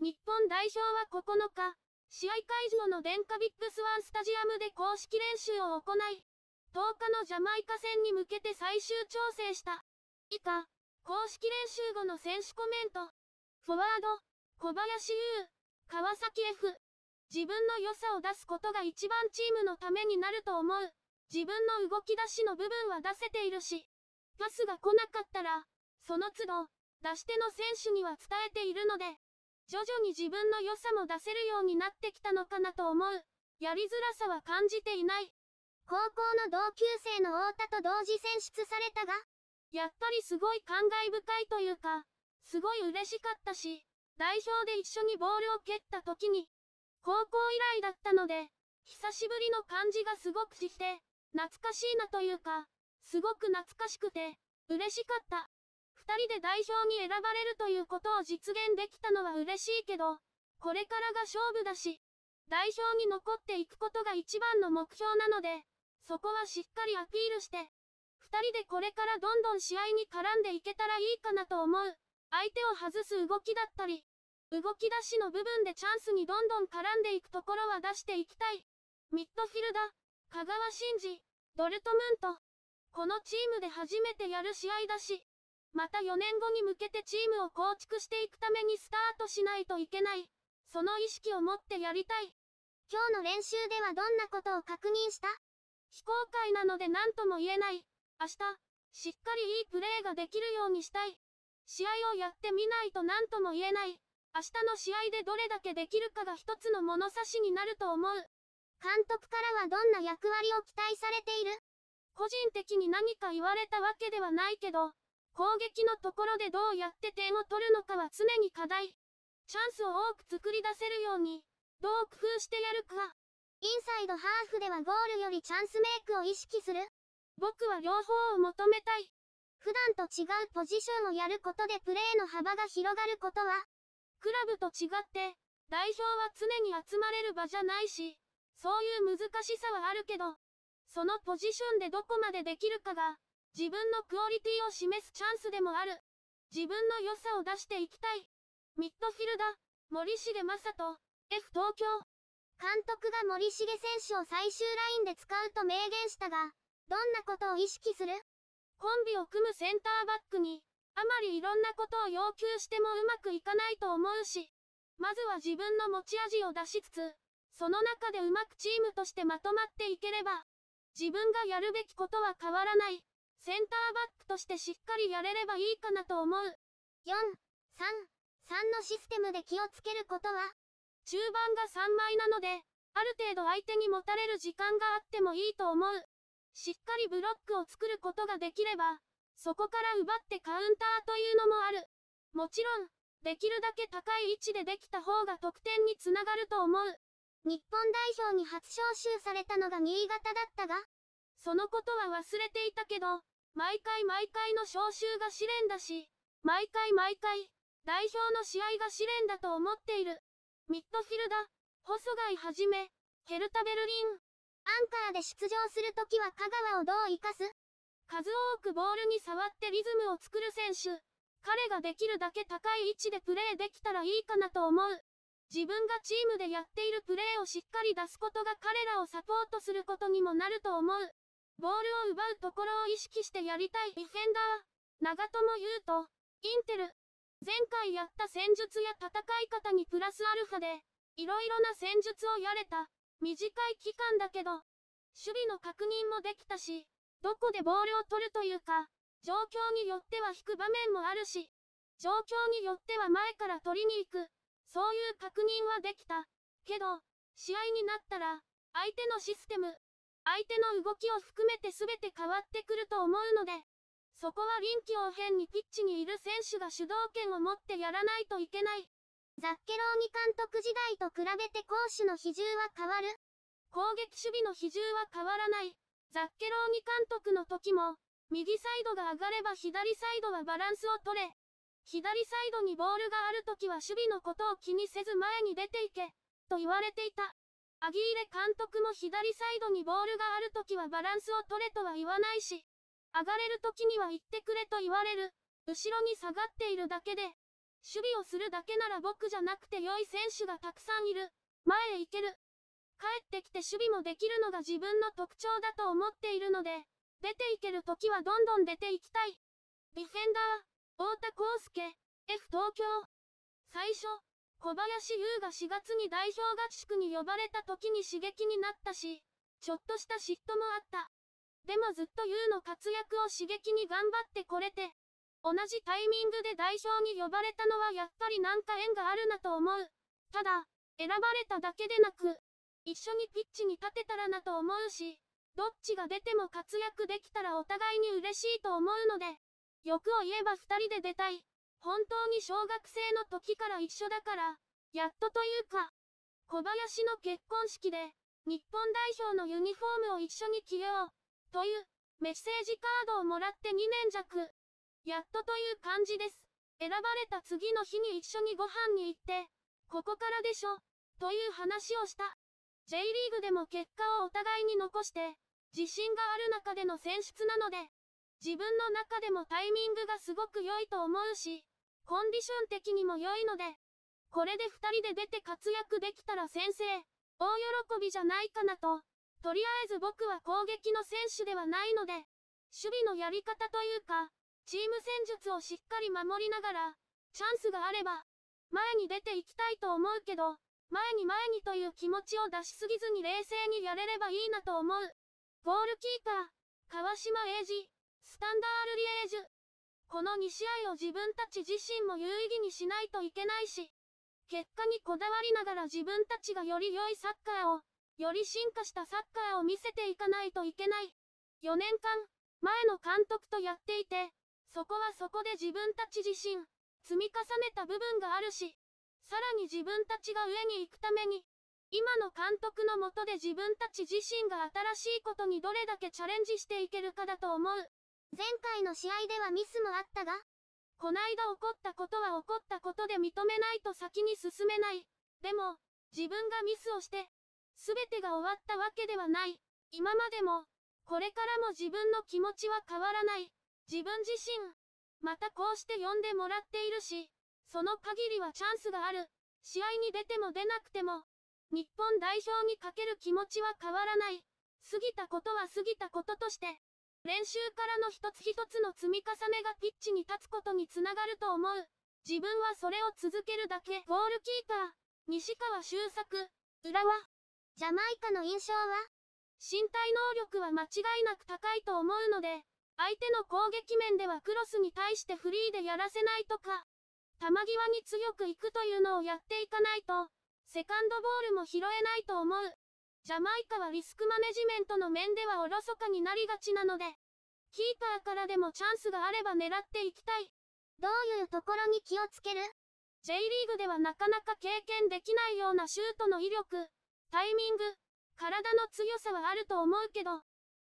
日本代表は9日、試合会場の電化ビッグスワンスタジアムで公式練習を行い、10日のジャマイカ戦に向けて最終調整した。以下、公式練習後の選手コメント。フォワード、小林優、川崎 F。自分の良さを出すことが一番チームのためになると思う。自分の動き出しの部分は出せているし、パスが来なかったら、その都度、出し手の選手には伝えているので、徐々に自分の良さも出せるようになってきたのかなと思う。やりづらさは感じていない。高校の同級生の太田と同時選出されたが、やっぱりすごい感慨深いというか、すごい嬉しかったし、代表で一緒にボールを蹴った時に、高校以来だったので、久しぶりの感じがすごくして、懐かしいなというか、すごく懐かしくて、嬉しかった。人で代表に選ばれるということを実現できたのは嬉しいけど、これからが勝負だし、代表に残っていくことが一番の目標なので、そこはしっかりアピールして、二人でこれからどんどん試合に絡んでいけたらいいかなと思う。相手を外す動きだったり、動き出しの部分でチャンスにどんどん絡んでいくところは出していきたい。ミッドフィルダ、香川真司、ドルトムント。このチームで初めてやる試合だし、また4年後に向けてチームを構築していくためにスタートしないといけない。その意識を持ってやりたい。今日の練習ではどんなことを確認した非公開なので何とも言えない。明日、しっかりいいプレーができるようにしたい。試合をやってみないと何とも言えない。明日の試合でどれだけできるかが一つの物差しになると思う。監督からはどんな役割を期待されている個人的に何か言われたわけではないけど、攻撃のところでどうやって点を取るのかは常に課題。チャンスを多く作り出せるように、どう工夫してやるか。インサイドハーフではゴールよりチャンスメイクを意識する僕は両方を求めたい。普段と違うポジションをやることでプレーの幅が広がることはクラブと違って、代表は常に集まれる場じゃないし、そういう難しさはあるけど、そのポジションでどこまでできるかが、自分のクオリティを示すチャンスでもある。自分の良さを出していきたい。ミッドフィルダー、森重正人、F 東京。監督が森重選手を最終ラインで使うと明言したが、どんなことを意識するコンビを組むセンターバックに、あまりいろんなことを要求してもうまくいかないと思うし、まずは自分の持ち味を出しつつ、その中でうまくチームとしてまとまっていければ、自分がやるべきことは変わらない。センターバックとしてしっかりやれればいいかなと思う。4、3、3のシステムで気をつけることは中盤が3枚なので、ある程度相手に持たれる時間があってもいいと思う。しっかりブロックを作ることができれば、そこから奪ってカウンターというのもある。もちろん、できるだけ高い位置でできた方が得点につながると思う。日本代表に初招集されたのが新潟だったが、そのことは忘れていたけど、毎回毎回の招集が試練だし、毎回毎回、代表の試合が試練だと思っている。ミッドフィルダ、細貝はじめ、ヘルタベルリン。アンカーで出場するときは香川をどう生かす数多くボールに触ってリズムを作る選手。彼ができるだけ高い位置でプレーできたらいいかなと思う。自分がチームでやっているプレーをしっかり出すことが彼らをサポートすることにもなると思う。ボールを奪うところを意識してやりたいディフェンダー、長友優都インテル。前回やった戦術や戦い方にプラスアルファで、いろいろな戦術をやれた。短い期間だけど、守備の確認もできたし、どこでボールを取るというか、状況によっては引く場面もあるし、状況によっては前から取りに行く、そういう確認はできた。けど、試合になったら、相手のシステム、相手の動きを含めて全て変わってくると思うので、そこは臨機応変にピッチにいる選手が主導権を持ってやらないといけない。ザッケローニ監督時代と比べて攻守の比重は変わる。攻撃守備の比重は変わらない。ザッケローニ監督の時も、右サイドが上がれば左サイドはバランスを取れ。左サイドにボールがある時は守備のことを気にせず前に出ていけ、と言われていた。アギーレ監督も左サイドにボールがある時はバランスを取れとは言わないし、上がれる時には行ってくれと言われる。後ろに下がっているだけで、守備をするだけなら僕じゃなくて良い選手がたくさんいる。前へ行ける。帰ってきて守備もできるのが自分の特徴だと思っているので、出ていける時はどんどん出ていきたい。ディフェンダー、太田康介、F 東京。最初、小林優が4月に代表合宿に呼ばれた時に刺激になったし、ちょっとした嫉妬もあった。でもずっと優の活躍を刺激に頑張ってこれて、同じタイミングで代表に呼ばれたのはやっぱりなんか縁があるなと思う。ただ、選ばれただけでなく、一緒にピッチに立てたらなと思うし、どっちが出ても活躍できたらお互いに嬉しいと思うので、欲を言えば2人で出たい。本当に小学生の時から一緒だから、やっとというか、小林の結婚式で、日本代表のユニフォームを一緒に着よう、という、メッセージカードをもらって2年弱。やっとという感じです。選ばれた次の日に一緒にご飯に行って、ここからでしょ、という話をした。J リーグでも結果をお互いに残して、自信がある中での選出なので、自分の中でもタイミングがすごく良いと思うし、コンディション的にも良いので、これで二人で出て活躍できたら先生、大喜びじゃないかなと。とりあえず僕は攻撃の選手ではないので、守備のやり方というか、チーム戦術をしっかり守りながら、チャンスがあれば、前に出ていきたいと思うけど、前に前にという気持ちを出しすぎずに冷静にやれればいいなと思う。ゴールキーパー、川島英二、スタンダールリエージュ。この2試合を自分たち自身も有意義にしないといけないし、結果にこだわりながら自分たちがより良いサッカーを、より進化したサッカーを見せていかないといけない。4年間、前の監督とやっていて、そこはそこで自分たち自身、積み重ねた部分があるし、さらに自分たちが上に行くために、今の監督のもとで自分たち自身が新しいことにどれだけチャレンジしていけるかだと思う。前回の試合ではミスもあったが、こないだ起こったことは起こったことで認めないと先に進めない。でも、自分がミスをして、すべてが終わったわけではない。今までも、これからも自分の気持ちは変わらない。自分自身、またこうして呼んでもらっているし、その限りはチャンスがある。試合に出ても出なくても、日本代表にかける気持ちは変わらない。過ぎたことは過ぎたこととして。練習からの一つ一つの積み重ねがピッチに立つことにつながると思う。自分はそれを続けるだけ。ゴールキーパー、西川修作、浦和。ジャマイカの印象は身体能力は間違いなく高いと思うので、相手の攻撃面ではクロスに対してフリーでやらせないとか、球際に強く行くというのをやっていかないと、セカンドボールも拾えないと思う。ジャマイカはリスクマネジメントの面ではおろそかになりがちなので、キーパーからでもチャンスがあれば狙っていきたい。どういうところに気をつける ?J リーグではなかなか経験できないようなシュートの威力、タイミング、体の強さはあると思うけど、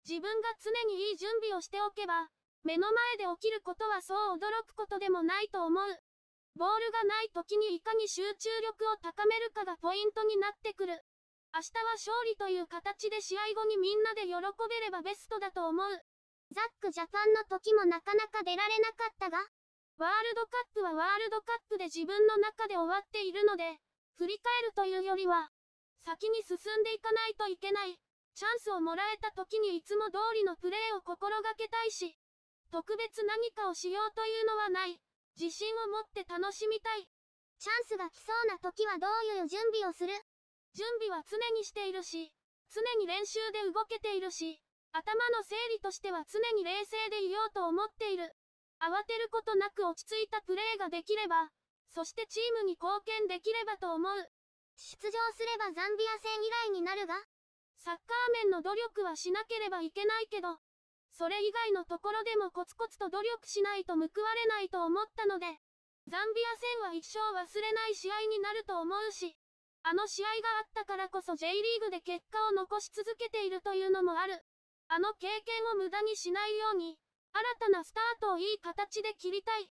自分が常にいい準備をしておけば、目の前で起きることはそう驚くことでもないと思う。ボールがない時にいかに集中力を高めるかがポイントになってくる。明日は勝利という形で試合後にみんなで喜べればベストだと思う。ザックジャパンの時もなかなか出られなかったが、ワールドカップはワールドカップで自分の中で終わっているので、振り返るというよりは、先に進んでいかないといけない、チャンスをもらえた時にいつも通りのプレーを心がけたいし、特別何かをしようというのはない、自信を持って楽しみたい。チャンスが来そうな時はどういう準備をする準備は常にしているし、常に練習で動けているし、頭の整理としては常に冷静でいようと思っている。慌てることなく落ち着いたプレーができれば、そしてチームに貢献できればと思う。出場すればザンビア戦以来になるがサッカー面の努力はしなければいけないけど、それ以外のところでもコツコツと努力しないと報われないと思ったので、ザンビア戦は一生忘れない試合になると思うし、あの試合があったからこそ J リーグで結果を残し続けているというのもある。あの経験を無駄にしないように、新たなスタートをいい形で切りたい。